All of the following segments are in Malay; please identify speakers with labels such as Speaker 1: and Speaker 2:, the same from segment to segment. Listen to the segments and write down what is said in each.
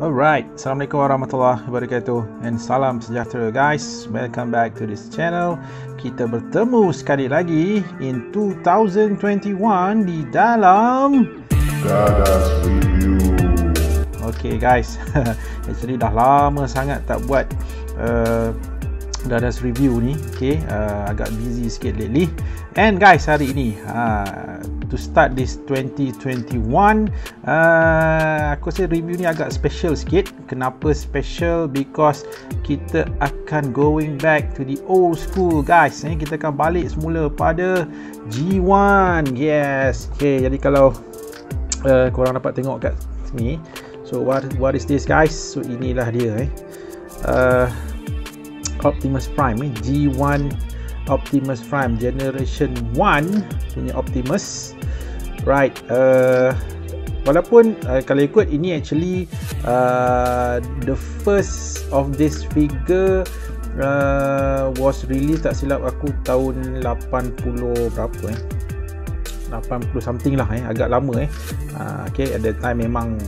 Speaker 1: Alright, Assalamualaikum warahmatullahi wabarakatuh and salam sejahtera guys. Welcome back to this channel. Kita bertemu sekali lagi in 2021 di dalam Gadas Review. Okay guys, actually dah lama sangat tak buat uh, Gadas Review ni. Okay, uh, agak busy sikit lately. And guys, hari ini uh, to start this 2021 uh, ah, aku rasa review ni agak special sikit kenapa special because kita akan going back to the old school guys eh, kita akan balik semula pada G1 yes okay, jadi kalau uh, korang dapat tengok kat sini so what what is this guys so inilah dia eh uh, Optimus Prime eh, G1 Optimus Prime Generation 1 punya Optimus right uh, walaupun uh, kalau ikut ini actually uh, the first of this figure uh, was released tak silap aku tahun 80 berapa eh 80 something lah eh agak lama eh uh, okay at that time memang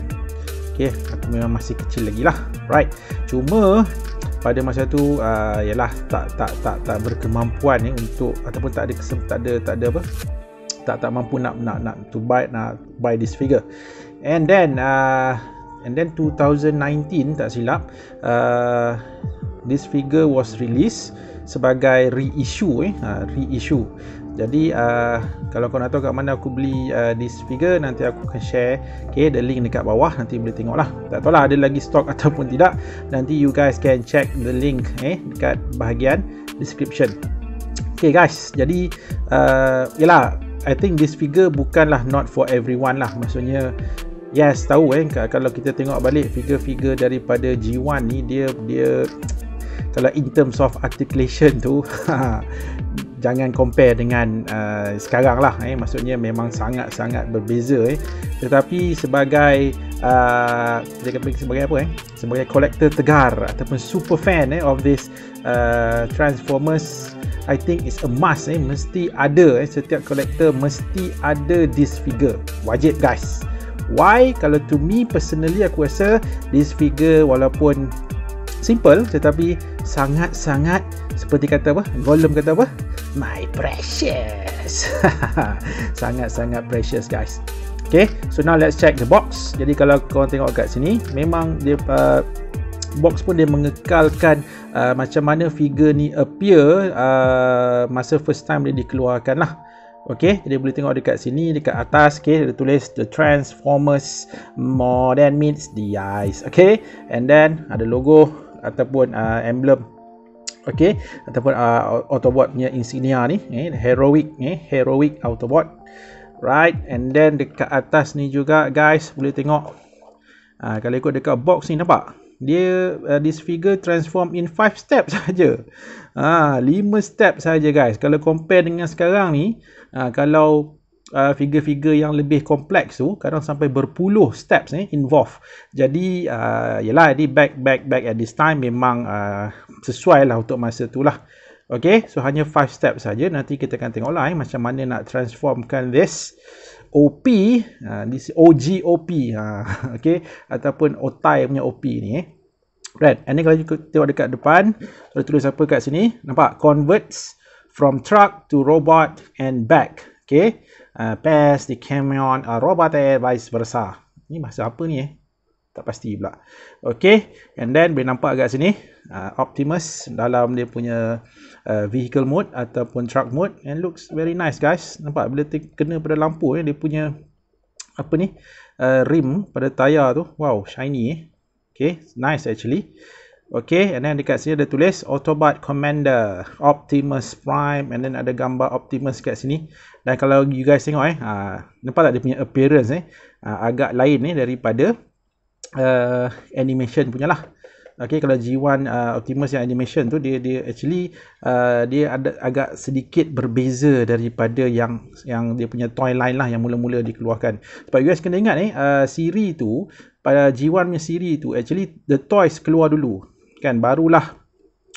Speaker 1: okay aku memang masih kecil lagi lah right cuma pada masa tu uh, yalah tak tak tak tak berkemampuan ni eh, untuk ataupun tak ada kesem, tak ada tak ada apa tak tak mampu nak nak nak to buy nak buy this figure and then uh, and then 2019 tak silap uh, this figure was released sebagai reissue eh uh, reissue jadi uh, kalau kau nak tahu kat mana aku beli uh, this figure nanti aku akan share ok the link dekat bawah nanti boleh tengok lah tak lah ada lagi stock ataupun tidak nanti you guys can check the link eh dekat bahagian description Okay guys jadi uh, ah, yelah I think this figure bukanlah not for everyone lah maksudnya yes tahu eh kalau kita tengok balik figure-figure daripada G1 ni dia dia kalau in terms of articulation tu ha, jangan compare dengan uh, sekarang lah eh. maksudnya memang sangat-sangat berbeza eh. tetapi sebagai uh, sebagai apa eh sebagai kolektor tegar ataupun super fan eh, of this uh, Transformers I think it's a must eh. mesti ada eh. setiap kolektor mesti ada this figure wajib guys why kalau to me personally aku rasa this figure walaupun simple tetapi sangat-sangat seperti kata apa Gollum kata apa my precious sangat-sangat precious guys ok so now let's check the box jadi kalau korang tengok kat sini memang dia uh, box pun dia mengekalkan uh, macam mana figure ni appear uh, masa first time dia dikeluarkan lah ok jadi boleh tengok dekat sini dekat atas ok dia tulis the transformers more than meets the eyes ok and then ada logo ataupun uh, emblem okey ataupun uh, Autobot punya insignia ni eh heroic eh heroic Autobot right and then dekat atas ni juga guys boleh tengok uh, kalau ikut dekat box ni nampak dia uh, this figure transform in 5 step saja. Ha uh, 5 step saja guys. Kalau compare dengan sekarang ni uh, kalau Uh, figure-figure uh, yang lebih kompleks tu kadang sampai berpuluh steps eh, involved jadi uh, yelah di back back back at this time memang uh, sesuai lah untuk masa tu lah ok so hanya 5 steps saja. nanti kita akan tengok lah eh, macam mana nak transformkan this OP uh, OGOP uh, ok ataupun otai punya OP ni eh. right and then kalau kita tengok dekat depan kalau tulis apa kat sini nampak converts from truck to robot and back Okay, Ah, Pes, di Camion, uh, ah, Robot Vice Versa. Ini bahasa apa ni eh? Tak pasti pula. Okay. And then boleh nampak kat sini. Uh, Optimus dalam dia punya uh, vehicle mode ataupun truck mode. And looks very nice guys. Nampak bila kena pada lampu eh, dia punya apa ni? Uh, rim pada tayar tu. Wow, shiny eh. Okay, nice actually. Okay, and then dekat sini ada tulis Autobot Commander Optimus Prime and then ada gambar Optimus kat sini. Dan kalau you guys tengok eh, uh, nampak tak dia punya appearance eh, uh, agak lain eh daripada uh, animation punya lah. Okay, kalau G1 uh, ah, Optimus yang animation tu, dia dia actually uh, dia ada agak sedikit berbeza daripada yang yang dia punya toy line lah yang mula-mula dikeluarkan. Sebab you guys kena ingat eh, uh, siri tu, pada G1 punya siri tu, actually the toys keluar dulu. Kan, barulah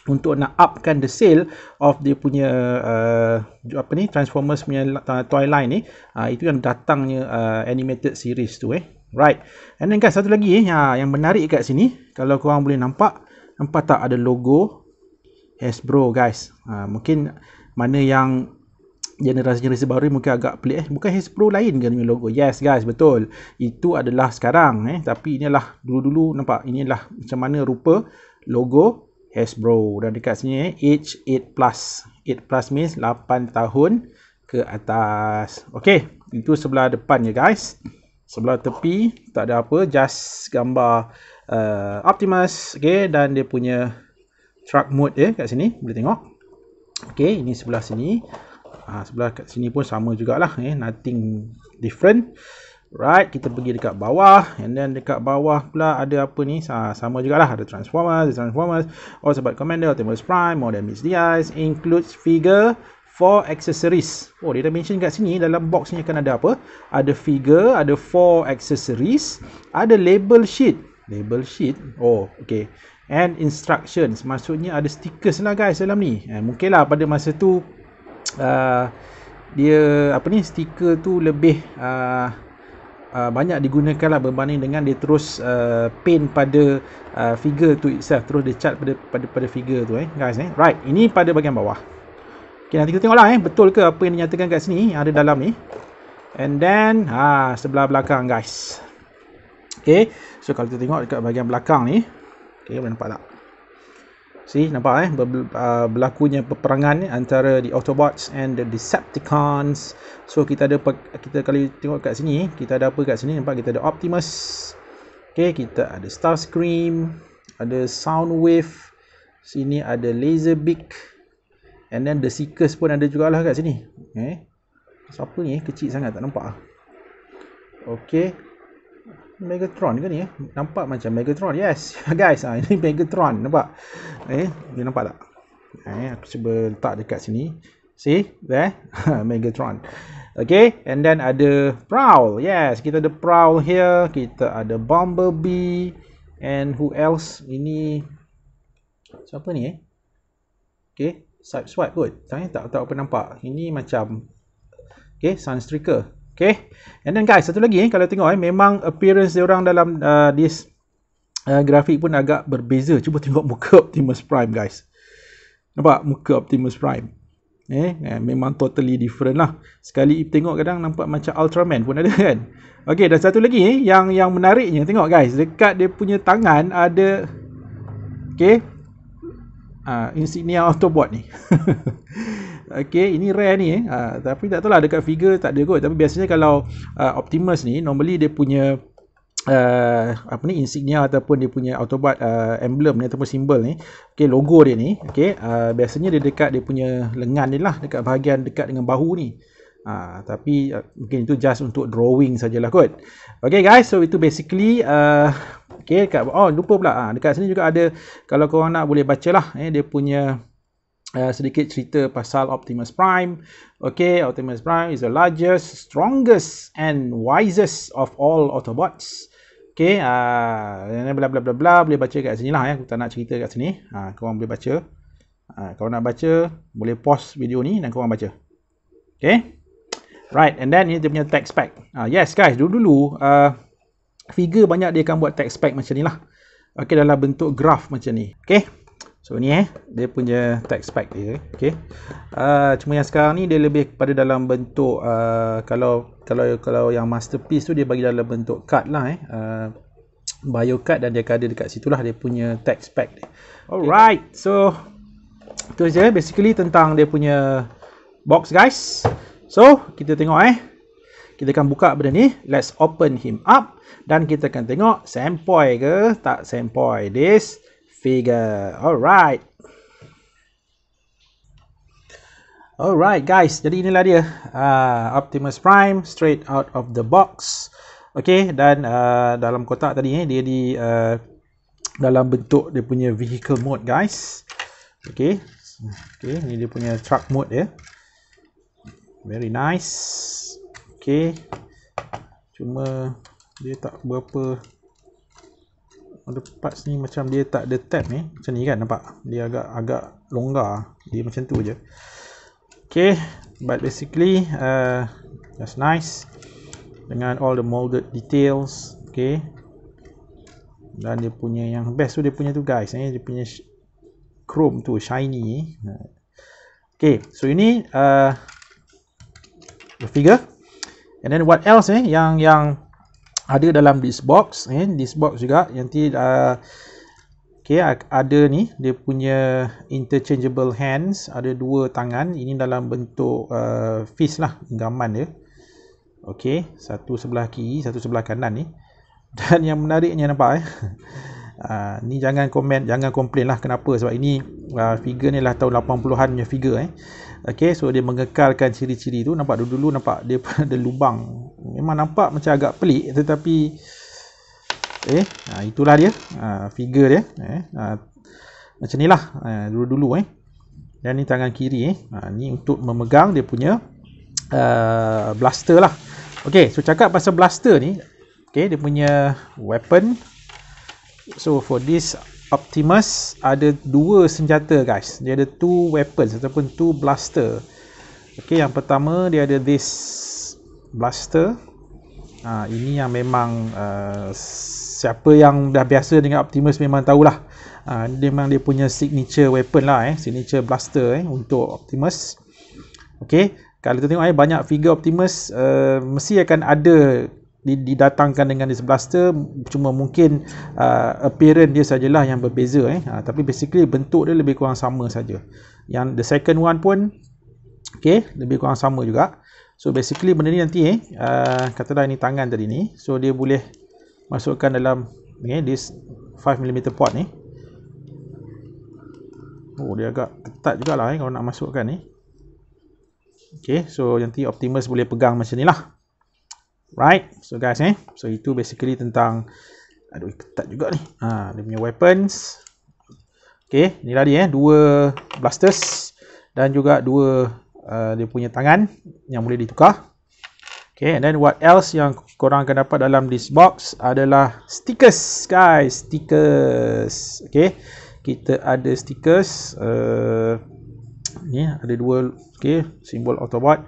Speaker 1: untuk nak upkan the sale of dia punya uh, apa ni Transformers punya toy line ni uh, itu yang datangnya uh, animated series tu eh right and then guys satu lagi eh uh, yang menarik kat sini kalau kau boleh nampak nampak tak ada logo Hasbro guys uh, mungkin mana yang generasi-generasi baru ni mungkin agak pelik eh bukan Hasbro lain ke punya logo yes guys betul itu adalah sekarang eh tapi inilah dulu-dulu nampak inilah macam mana rupa logo Hasbro dan dekat sini eh, age 8 plus 8 plus means 8 tahun ke atas Okay, itu sebelah depan je guys sebelah tepi tak ada apa just gambar uh, Optimus okay, dan dia punya truck mode dia eh, kat sini boleh tengok Okay, ini sebelah sini uh, sebelah kat sini pun sama jugalah eh, nothing different Right, kita pergi dekat bawah and then dekat bawah pula ada apa ni? Ha, sama lah, ada transformers, transformers, also about commander, Optimus prime, modern miss the eyes, includes figure for accessories. Oh, dia dah mention kat sini dalam box ni akan ada apa? Ada figure, ada four accessories, ada label sheet. Label sheet. Oh, okay. And instructions. Maksudnya ada stickers lah guys dalam ni. Eh, mungkin lah pada masa tu uh, dia apa ni stiker tu lebih uh, uh, banyak digunakan lah berbanding dengan dia terus uh, paint pada uh, figure tu itself terus dia cat pada, pada pada figure tu eh guys eh right ini pada bahagian bawah okey nanti kita tengoklah eh betul ke apa yang dinyatakan kat sini ada dalam ni and then ha sebelah belakang guys okey so kalau kita tengok dekat bahagian belakang ni okey boleh nampak tak See, nampak eh ber, uh, berlakunya peperangan eh, antara the Autobots and the Decepticons. So kita ada kita kali tengok kat sini, eh. kita ada apa kat sini? Nampak kita ada Optimus. Okay, kita ada Starscream, ada Soundwave. Sini ada Laserbeak. And then the Seekers pun ada jugalah kat sini. Okay. Eh? Siapa ni? Kecil sangat tak nampak. Ah. Okay, Megatron ke ni eh? Nampak macam Megatron. Yes. Guys, ha, ini Megatron. Nampak? Eh, dia nampak tak? Eh, aku cuba letak dekat sini. See? There. Megatron. Okay. And then ada Prowl. Yes. Kita ada Prowl here. Kita ada Bumblebee. And who else? Ini... Siapa ni eh? Okay. Swipe-swipe kot. Tak, tak, tak apa nampak. Ini macam... Okay. Sunstreaker. Okay. And then guys, satu lagi eh, kalau tengok eh, memang appearance dia orang dalam uh, this uh, grafik pun agak berbeza. Cuba tengok muka Optimus Prime guys. Nampak muka Optimus Prime. Eh, eh memang totally different lah. Sekali tengok kadang nampak macam Ultraman pun ada kan. Okay, dan satu lagi eh, yang yang menariknya tengok guys, dekat dia punya tangan ada okay, uh, insignia Autobot ni. Okay, ini rare ni eh. Ha, tapi tak tahu lah dekat figure tak ada kot. Tapi biasanya kalau uh, Optimus ni, normally dia punya uh, apa ni insignia ataupun dia punya Autobot uh, emblem ni ataupun simbol ni. Okay, logo dia ni. Okay, uh, biasanya dia dekat dia punya lengan ni lah. Dekat bahagian dekat dengan bahu ni. Ha, tapi uh, mungkin itu just untuk drawing sajalah kot. Okay guys, so itu basically uh, Okay, dekat, oh lupa pula ha, Dekat sini juga ada Kalau korang nak boleh baca lah eh, Dia punya Eh, sedikit cerita pasal Optimus Prime. Okay, Optimus Prime is the largest, strongest and wisest of all Autobots. Okay, uh, bla bla bla bla boleh baca kat sini lah ya. Aku tak nak cerita kat sini. Ha, uh, korang boleh baca. Ha, uh, korang nak baca, boleh pause video ni dan kau orang baca. Okay. Right, and then ini dia punya text pack. Uh, ah, yes guys, dulu-dulu uh, figure banyak dia akan buat text pack macam ni lah. Okay, dalam bentuk graf macam ni. Okay, So ni eh dia punya text pack dia okey. Ah uh, cuma yang sekarang ni dia lebih kepada dalam bentuk uh, kalau kalau kalau yang masterpiece tu dia bagi dalam bentuk card lah eh. Uh, ah, bio card dan dia ada dekat situlah dia punya text pack dia. Alright. Okay. So tu je basically tentang dia punya box guys. So kita tengok eh. Kita akan buka benda ni. Let's open him up dan kita akan tengok sampoi ke tak sampoi this figure. Alright. Alright guys, jadi inilah dia. Uh, Optimus Prime straight out of the box. Okay, dan uh, dalam kotak tadi eh, dia di uh, dalam bentuk dia punya vehicle mode guys. Okay. Okay, ni dia punya truck mode dia. Ya. Very nice. Okay. Cuma dia tak berapa ada parts ni macam dia tak ada tab ni macam ni kan nampak dia agak agak longgar dia macam tu je okay but basically uh, that's nice dengan all the molded details okay dan dia punya yang best tu dia punya tu guys eh. dia punya chrome tu shiny okay so ini uh, the figure and then what else eh yang yang ada dalam this box eh this box juga nanti uh, okey ada ni dia punya interchangeable hands ada dua tangan ini dalam bentuk uh, fist lah genggaman dia okey satu sebelah kiri satu sebelah kanan ni dan yang menariknya nampak eh Uh, ni jangan komen, jangan komplain lah kenapa sebab ini uh, figure ni lah tahun 80-an punya figure eh. Okay, so dia mengekalkan ciri-ciri tu. Nampak dulu-dulu nampak dia ada lubang memang nampak macam agak pelik tetapi eh ha, itulah dia ha, figure dia eh ha, macam nilah dulu-dulu eh dan ni tangan kiri eh ni untuk memegang dia punya uh, blaster lah okey so cakap pasal blaster ni okey dia punya weapon so for this Optimus ada dua senjata guys dia ada two weapons ataupun two blaster okey yang pertama dia ada this blaster ha, ini yang memang uh, siapa yang dah biasa dengan Optimus memang tahulah ha, memang dia punya signature weapon lah eh. signature blaster eh, untuk Optimus ok kalau kita tengok eh, banyak figure Optimus uh, mesti akan ada didatangkan dengan this blaster cuma mungkin uh, appearance dia sajalah yang berbeza eh. ha, tapi basically bentuk dia lebih kurang sama saja yang the second one pun Okay, lebih kurang sama juga. So basically benda ni nanti eh uh, katalah ini tangan tadi ni. So dia boleh masukkan dalam ni eh, this 5 mm port ni. Oh dia agak ketat jugalah eh kalau nak masukkan ni. Eh. Okay, so nanti Optimus boleh pegang macam ni lah. Right, so guys eh. So itu basically tentang, aduh ketat juga ni. Ha, dia punya weapons. Okay, ni tadi eh, dua blasters dan juga dua Uh, dia punya tangan yang boleh ditukar. Okay, and then what else yang korang akan dapat dalam this box adalah stickers, guys. Stickers. Okay, kita ada stickers. Uh, ni ada dua, okay, simbol Autobot.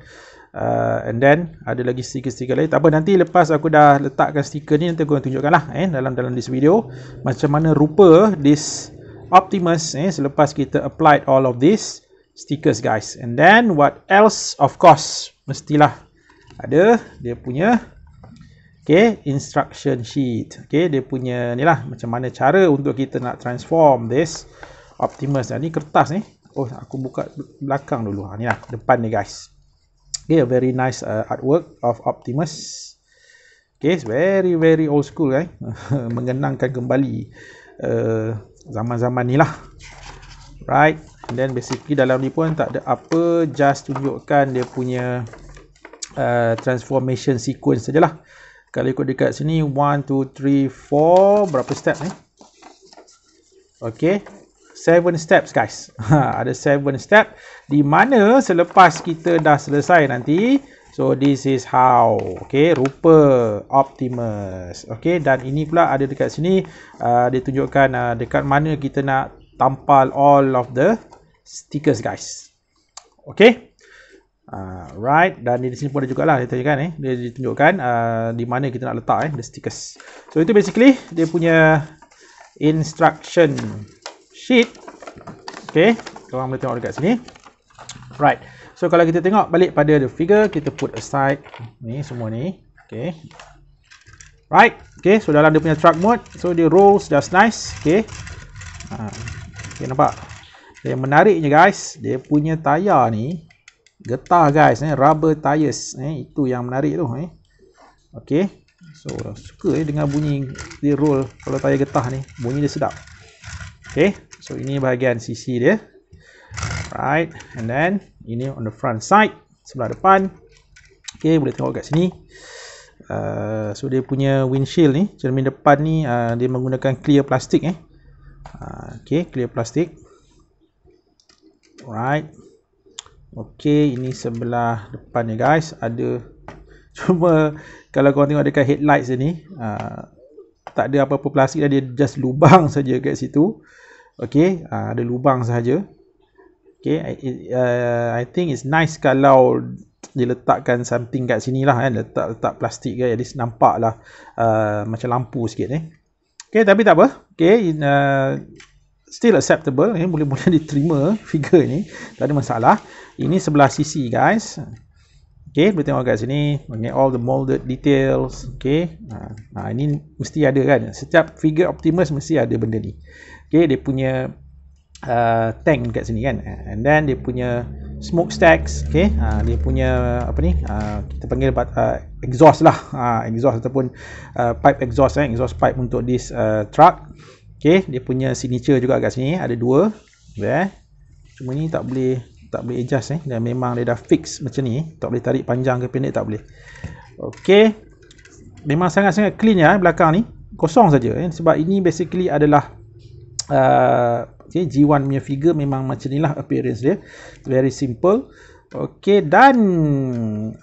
Speaker 1: Uh, and then ada lagi stiker-stiker lain. Tak apa nanti lepas aku dah letakkan stiker ni nanti aku akan tunjukkan lah eh, dalam dalam this video macam mana rupa this Optimus eh, selepas kita applied all of this stickers guys and then what else of course mestilah ada dia punya okay instruction sheet okay dia punya ni lah macam mana cara untuk kita nak transform this optimus dan ni kertas ni oh aku buka belakang dulu ha, ni lah depan ni guys okay very nice uh, artwork of optimus okay very very old school eh mengenangkan kembali uh, zaman-zaman ni lah right Then basically dalam ni pun tak ada apa just tunjukkan dia punya uh, transformation sequence sajalah. Kalau ikut dekat sini 1 2 3 4 berapa step ni? Eh? Okay 7 steps guys. Ha, ada 7 step di mana selepas kita dah selesai nanti so this is how okay rupa optimus. Okay dan ini pula ada dekat sini uh, dia tunjukkan uh, dekat mana kita nak tampal all of the stickers guys. Okay. Uh, right dan di sini pun ada juga lah dia tunjukkan eh dia ditunjukkan uh, di mana kita nak letak eh the stickers so itu basically dia punya instruction sheet okay kalau boleh tengok dekat sini right so kalau kita tengok balik pada the figure kita put aside ni semua ni okay right okay so dalam dia punya truck mode so dia rolls just nice okay uh, nampak yang menariknya guys, dia punya tayar ni getah guys eh rubber tires eh itu yang menarik tu eh. Okey. So orang suka eh dengan bunyi dia roll kalau tayar getah ni, bunyi dia sedap. Okey. So ini bahagian sisi dia. Right and then ini on the front side sebelah depan. Okey, boleh tengok kat sini. Uh, so dia punya windshield ni cermin depan ni uh, dia menggunakan clear plastik eh. Uh, okay clear plastik Alright. Okay, ini sebelah depan ni guys. Ada cuma kalau korang tengok dekat headlight sini, uh, ah, tak ada apa-apa plastik dah dia just lubang saja kat situ. Okay, uh, ada lubang saja. Okay, I, uh, I think it's nice kalau diletakkan something kat sini lah kan. Letak, letak plastik ke, jadi nampak lah uh, macam lampu sikit ni. Eh. Okay, tapi tak apa. Okay, in, uh, still acceptable ya, boleh-boleh diterima eh, figure ni tak ada masalah ini sebelah sisi guys Okay, boleh tengok kat sini mengenai all the molded details Okay, nah, ini mesti ada kan setiap figure optimus mesti ada benda ni Okay, dia punya uh, tank kat sini kan and then dia punya smoke stacks, okay. uh, dia punya apa ni uh, kita panggil uh, exhaust lah uh, exhaust ataupun uh, pipe exhaust eh. exhaust pipe untuk this uh, truck Okay, dia punya signature juga kat sini ada dua. Yeah. Cuma ni tak boleh tak boleh adjust eh. Dan memang dia dah fix macam ni. Tak boleh tarik panjang ke pendek tak boleh. Okay. Memang sangat-sangat clean ya eh, belakang ni. Kosong saja eh. Sebab ini basically adalah uh, okay, G1 punya figure memang macam inilah appearance dia. Very simple. Okay dan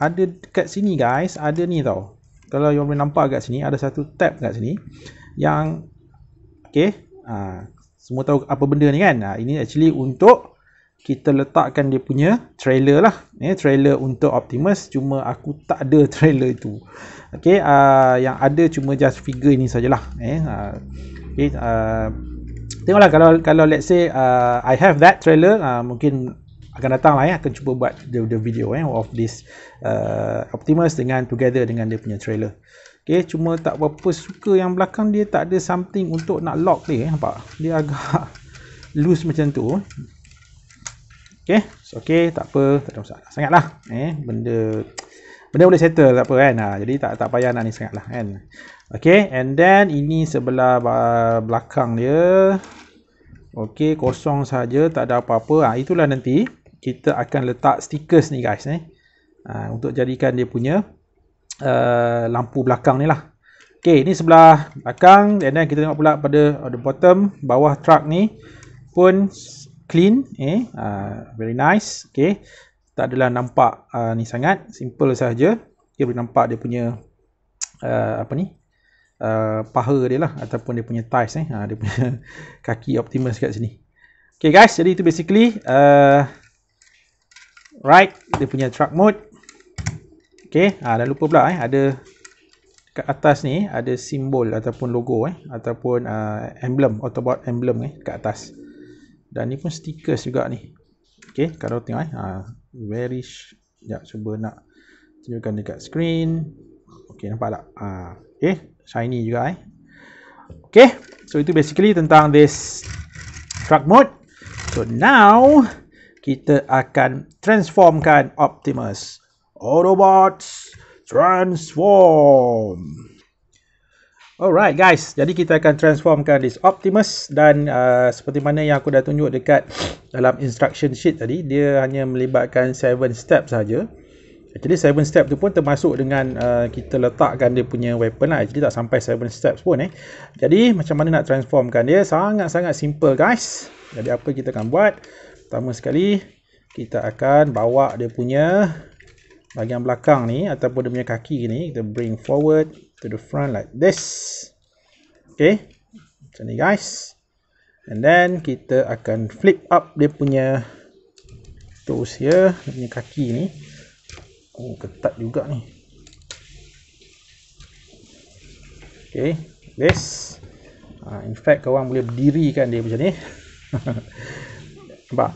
Speaker 1: ada kat sini guys. Ada ni tau. Kalau you boleh nampak kat sini ada satu tab kat sini. Yang Okay. Ha, semua tahu apa benda ni kan? Ha, ini actually untuk kita letakkan dia punya trailer lah. Eh, trailer untuk Optimus. Cuma aku tak ada trailer itu. Okay. Ha, yang ada cuma just figure ini sajalah. Eh, ha, okay. Ha, tengoklah kalau kalau let's say uh, I have that trailer. Ha, mungkin akan datang lah ya. Akan cuba buat the, the video eh, of this uh, Optimus dengan together dengan dia punya trailer. Okay, cuma tak berapa suka yang belakang dia tak ada something untuk nak lock dia. Eh, nampak? Dia agak loose macam tu. Okay, so okay, tak apa. Tak ada masalah. Sangatlah. Eh, benda benda boleh settle tak apa kan. Ha, jadi tak tak payah nak ni sangatlah kan. Okay, and then ini sebelah belakang dia. Okay, kosong saja tak ada apa-apa. Ha, itulah nanti kita akan letak stickers ni guys. Eh. Ha, untuk jadikan dia punya Eh, lampu belakang ni lah ok ni sebelah belakang and then kita tengok pula pada the bottom bawah truck ni pun clean eh uh, very nice ok tak adalah nampak uh, ni sangat simple sahaja dia boleh nampak dia punya uh, apa ni uh, paha dia lah ataupun dia punya ties eh uh, dia punya kaki optimus kat sini ok guys jadi itu basically uh, right dia punya truck mode Okay, ha, ah, dah lupa pula eh, ada ke atas ni ada simbol ataupun logo eh, ataupun uh, emblem, Autobot emblem eh, ke atas. Dan ni pun stikers juga ni. Okay, kalau tengok eh, ha, very sh- Sekejap, cuba nak tunjukkan dekat screen. Okay, nampak tak? Ha, okay, shiny juga eh. Okay, so itu basically tentang this truck mode. So now, kita akan transformkan Optimus. Autobots transform. Alright guys, jadi kita akan transformkan this Optimus dan uh, seperti mana yang aku dah tunjuk dekat dalam instruction sheet tadi, dia hanya melibatkan 7 step saja. Jadi 7 step tu pun termasuk dengan uh, kita letakkan dia punya weapon lah. Jadi tak sampai 7 steps pun eh. Jadi macam mana nak transformkan dia? Sangat-sangat simple guys. Jadi apa kita akan buat? Pertama sekali, kita akan bawa dia punya bahagian belakang ni ataupun dia punya kaki ni kita bring forward to the front like this okay macam ni guys and then kita akan flip up dia punya toes here dia punya kaki ni oh ketat juga ni okay this ah, in fact kau orang boleh berdirikan dia macam ni nampak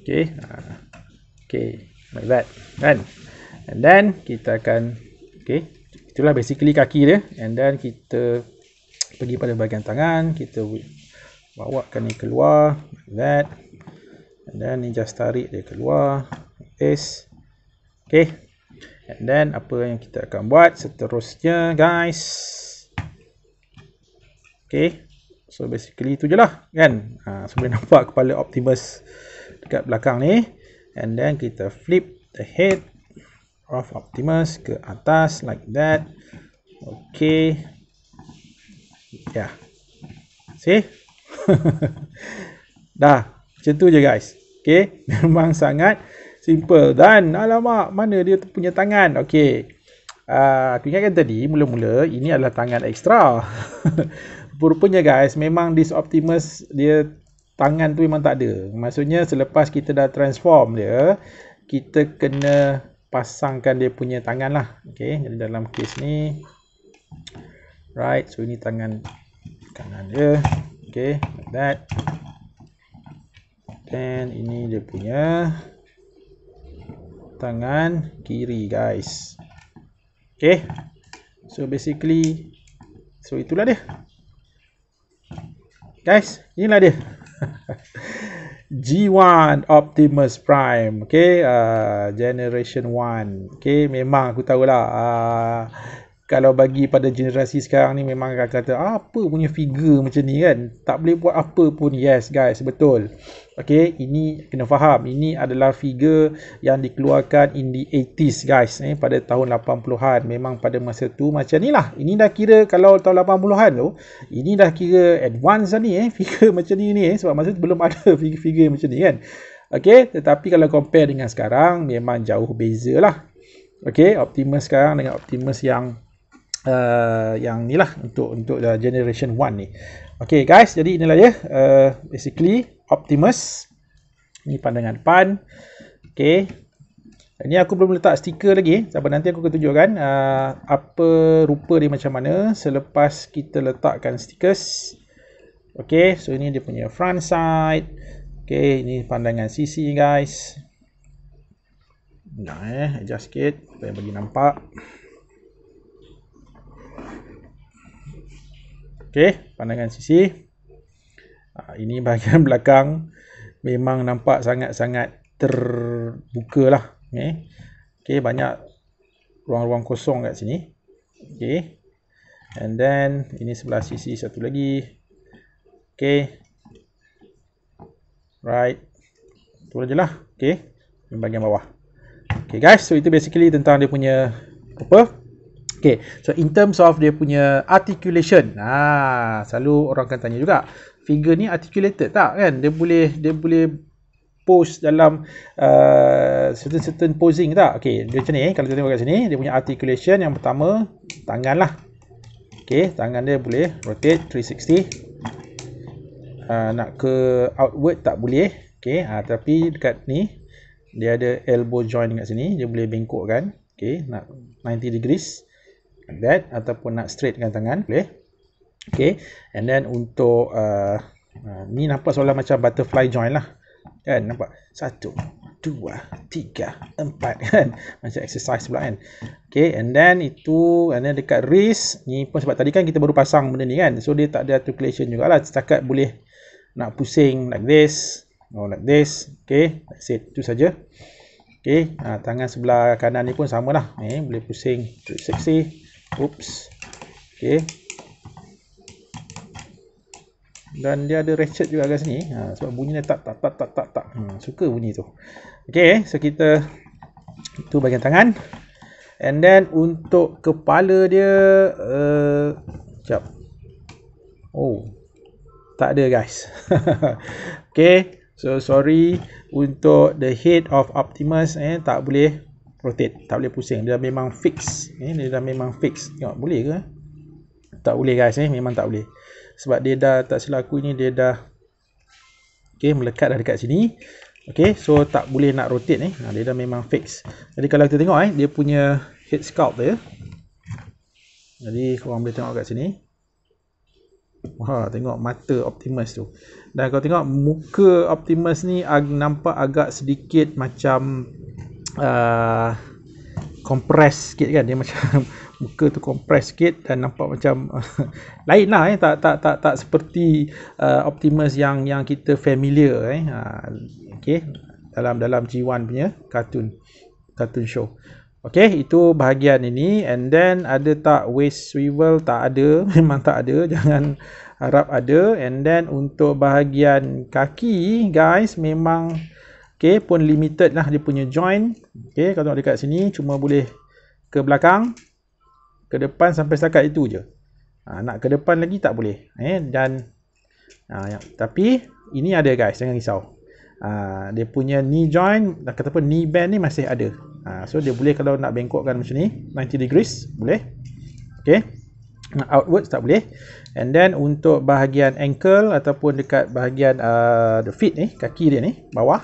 Speaker 1: okay uh, okay like that kan and then kita akan okey itulah basically kaki dia and then kita pergi pada bahagian tangan kita bawa kan ni keluar like that and then ni just tarik dia keluar is okey and then apa yang kita akan buat seterusnya guys okey so basically itu je lah kan ha, so boleh nampak kepala Optimus dekat belakang ni and then kita flip the head of Optimus ke atas like that okay yeah see dah macam tu je guys okay memang sangat simple dan alamak mana dia punya tangan okay ah, aku uh, ingatkan tadi mula-mula ini adalah tangan ekstra rupanya guys memang this Optimus dia tangan tu memang tak ada. Maksudnya selepas kita dah transform dia, kita kena pasangkan dia punya tangan lah. Okay, jadi dalam case ni. Right, so ini tangan kanan dia. Okay, like that. Then ini dia punya tangan kiri guys. Okay, so basically, so itulah dia. Guys, inilah dia. G1 Optimus Prime okay uh, generation 1 okay memang aku tahu lah uh, kalau bagi pada generasi sekarang ni memang akan kata apa punya figure macam ni kan tak boleh buat apa pun yes guys betul Okey, ini kena faham. Ini adalah figure yang dikeluarkan in the 80s guys eh pada tahun 80-an. Memang pada masa tu macam ni lah. Ini dah kira kalau tahun 80-an tu, ini dah kira advance dah ni eh figure macam ni ni eh sebab masa tu belum ada figure-figure macam ni kan. Okey, tetapi kalau compare dengan sekarang memang jauh bezalah. Okey, Optimus sekarang dengan Optimus yang Uh, yang ni lah untuk, untuk uh, generation 1 ni Okay guys jadi inilah ya uh, Basically Optimus. Ini pandangan pan. Okay. Ini aku belum letak stiker lagi. Sampai nanti aku akan tunjukkan uh, apa rupa dia macam mana selepas kita letakkan stikers. Okay. So, ini dia punya front side. Okay. Ini pandangan sisi guys. Nah, eh. Adjust sikit. Apa yang bagi nampak. Okay. Pandangan sisi. Ha, ini bahagian belakang memang nampak sangat-sangat terbuka lah. Okay. Okay, banyak ruang-ruang kosong kat sini. Okay. And then ini sebelah sisi satu lagi. Okay. Right. Itu je lah. Okay. Ini bahagian bawah. Okay guys, so itu basically tentang dia punya apa? Okay, so in terms of dia punya articulation, nah selalu orang akan tanya juga figure ni articulated tak kan dia boleh dia boleh pose dalam uh, certain certain posing tak okey dia macam ni eh. kalau kita tengok kat sini dia punya articulation yang pertama tangan lah okey tangan dia boleh rotate 360 uh, nak ke outward tak boleh eh. okey uh, tapi dekat ni dia ada elbow joint kat sini dia boleh bengkok kan okey nak 90 degrees that ataupun nak straight dengan tangan boleh Okay. And then untuk uh, uh, ni nampak seolah macam butterfly joint lah. Kan nampak? Satu, dua, tiga, empat kan? Macam exercise pula kan? Okay. And then itu and then dekat wrist ni pun sebab tadi kan kita baru pasang benda ni kan? So dia tak ada articulation jugalah. Setakat boleh nak pusing like this. Oh like this. Okay. That's it. Itu saja. Okay. Ha, tangan sebelah kanan ni pun samalah. Eh, boleh pusing. Seksi. Oops. Okay dan dia ada ratchet juga kat sini ha, sebab bunyi dia tak tak tak tak tak tak hmm, suka bunyi tu Okay, so kita itu bahagian tangan and then untuk kepala dia uh, oh tak ada guys Okay, so sorry untuk the head of optimus eh tak boleh rotate tak boleh pusing dia memang fix ni eh, dia dah memang fix tengok boleh ke tak boleh guys ni eh? memang tak boleh sebab dia dah tak silap aku ni dia dah okey melekat dah dekat sini okey so tak boleh nak rotate ni eh. Ha, nah, dia dah memang fix jadi kalau kita tengok eh dia punya head sculpt dia ya. jadi korang boleh tengok kat sini wah tengok mata optimus tu dan kalau tengok muka optimus ni ag- nampak agak sedikit macam uh, compress sikit kan dia macam muka tu compress sikit dan nampak macam lain lah eh tak tak tak tak seperti uh, Optimus yang yang kita familiar eh ha, okey dalam dalam G1 punya kartun kartun show Okey, itu bahagian ini and then ada tak waste swivel tak ada memang tak ada jangan harap ada and then untuk bahagian kaki guys memang okey pun limited lah dia punya join okey kalau tengok dekat sini cuma boleh ke belakang ke depan sampai setakat itu je. Ha, nak ke depan lagi tak boleh. Eh? Dan ha, ya. tapi ini ada guys, jangan risau. Ha, dia punya knee joint dan kata pun knee band ni masih ada. Ha, so dia boleh kalau nak bengkokkan macam ni 90 degrees boleh. Okay Nak outwards tak boleh and then untuk bahagian ankle ataupun dekat bahagian uh, the feet ni kaki dia ni bawah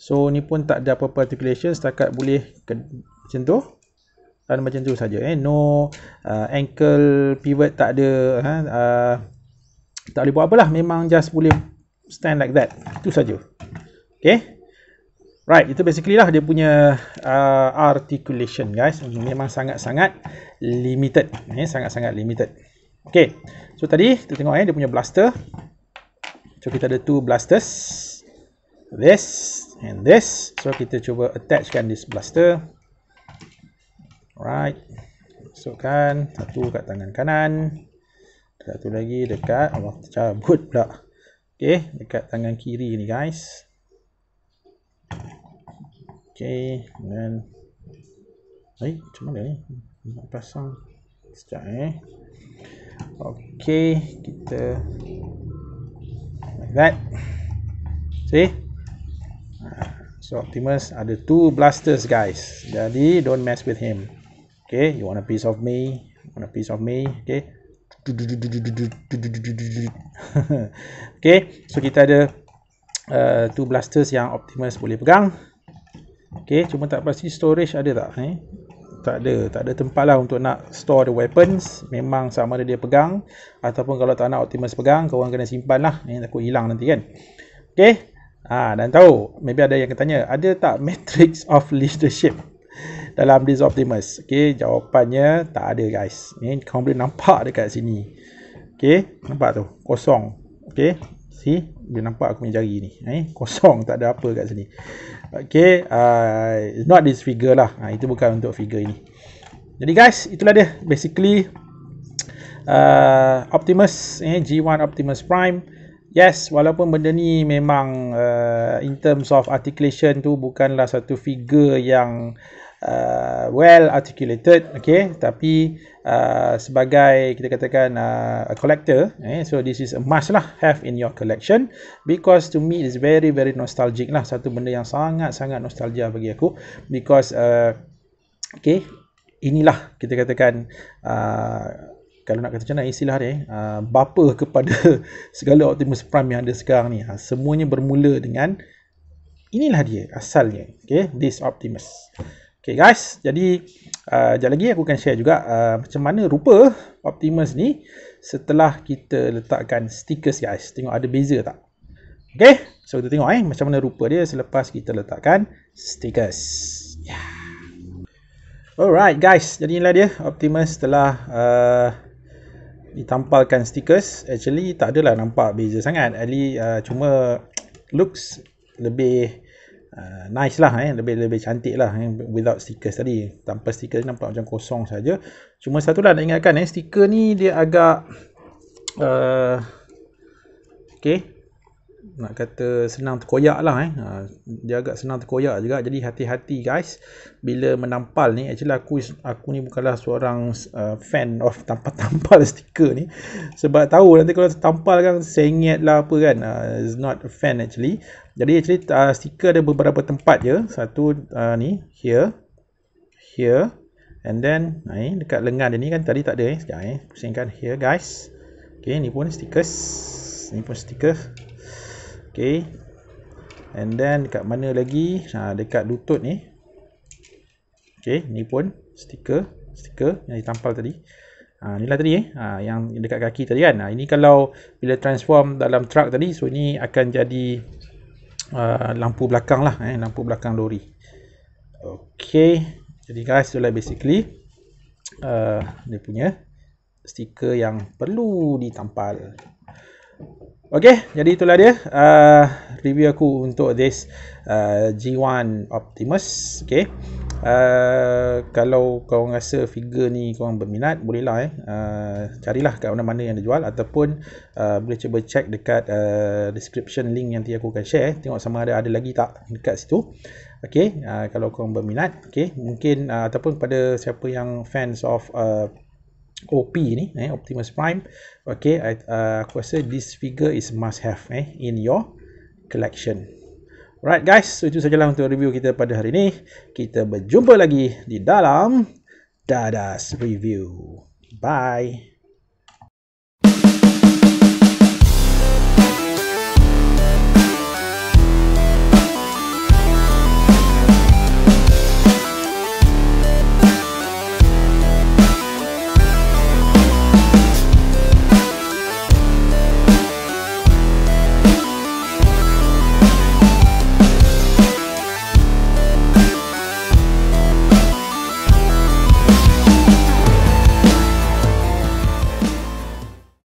Speaker 1: so ni pun tak ada apa-apa articulation setakat boleh ke, macam tu dan macam tu saja eh no uh, ankle pivot tak ada eh uh, tak boleh buat apalah memang just boleh stand like that tu saja okey right itu basically lah dia punya uh, articulation guys memang sangat-sangat limited eh sangat-sangat limited okey so tadi kita tengok eh dia punya blaster so kita ada two blasters this and this so kita cuba attachkan this blaster Alright. Masukkan satu kat tangan kanan. Satu lagi dekat Allah tercabut pula. Okay. Dekat tangan kiri ni guys. Okay. Dan. Eh. Macam mana ni? Nak pasang. Sekejap eh. Okay. Kita. Like that. See? So Optimus ada two blasters guys. Jadi don't mess with him okay you want a piece of me want a piece of me okay okay so kita ada uh, two blasters yang optimus boleh pegang okay cuma tak pasti storage ada tak eh? tak ada tak ada tempat lah untuk nak store the weapons memang sama ada dia pegang ataupun kalau tak nak optimus pegang kau orang kena simpan lah Nanti takut hilang nanti kan okay Ah, dan tahu, mungkin ada yang tanya, ada tak matrix of leadership? dalam Days Optimus. Okey, jawapannya tak ada guys. Ni kau boleh nampak dekat sini. Okey, nampak tu? Kosong. Okey. Si, dia nampak aku punya jari ni. Eh, kosong, tak ada apa kat sini. Okey, uh, not this figure lah. Ha, itu bukan untuk figure ini. Jadi guys, itulah dia basically uh, Optimus eh G1 Optimus Prime. Yes, walaupun benda ni memang uh, in terms of articulation tu bukanlah satu figure yang uh, uh, well articulated okay tapi uh, sebagai kita katakan uh, a collector eh so this is a must lah have in your collection because to me is very very nostalgic lah satu benda yang sangat sangat nostalgia bagi aku because uh, okay inilah kita katakan uh, kalau nak kata macam mana istilah dia eh, uh, bapa kepada segala Optimus Prime yang ada sekarang ni ha, semuanya bermula dengan inilah dia asalnya okay, this Optimus Okay guys, jadi uh, sekejap lagi aku akan share juga uh, macam mana rupa Optimus ni setelah kita letakkan stickers guys. Tengok ada beza tak? Okay, so kita tengok eh macam mana rupa dia selepas kita letakkan stickers. Yeah. Alright guys, jadi inilah dia Optimus telah uh, ditampalkan stickers. Actually tak adalah nampak beza sangat. Ali uh, cuma looks lebih... Ah, nice lah eh lebih lebih cantik lah eh? without stikers tadi tanpa stiker nampak macam kosong saja cuma satu lah nak ingatkan eh stiker ni dia agak uh, ah, okay nak kata senang terkoyak lah eh. Ah, dia agak senang terkoyak juga. Jadi hati-hati guys. Bila menampal ni. Actually aku aku ni bukanlah seorang uh, fan of tampal-tampal stiker ni. Sebab tahu nanti kalau tampal kan sengit lah apa kan. Uh, is not a fan actually. Jadi actually uh, stiker ada beberapa tempat je. Satu uh, ni here. Here. And then ni eh, dekat lengan dia ni kan tadi tak ada eh. Sekejap eh. Pusingkan here guys. Okay ni pun stikers. Ni pun stiker. Okay. And then dekat mana lagi? Ha, dekat lutut ni. Okay ni pun stiker. Stiker yang ditampal tadi. Ha, ni lah tadi eh. Ha, yang dekat kaki tadi kan. Ha, ini kalau bila transform dalam truck tadi. So ini akan jadi Ah, lampu belakang lah eh, lampu belakang lori ok jadi guys itulah basically uh, dia punya stiker yang perlu ditampal Okey, jadi itulah dia uh, review aku untuk this uh, ah, G1 Optimus. Okey. Uh, kalau kau rasa figure ni kau berminat, bolehlah eh uh, carilah kat mana-mana yang dijual ataupun uh, boleh cuba check dekat uh, description link yang tadi aku akan share. Eh. Tengok sama ada ada lagi tak dekat situ. Okey, uh, kalau kau berminat, okey, mungkin uh, ataupun pada siapa yang fans of uh, OP ni, eh, Optimus Prime. Okay, I, uh, aku rasa this figure is must have eh, in your collection. Alright guys, so itu sajalah untuk review kita pada hari ini. Kita berjumpa lagi di dalam Dadas Review. Bye.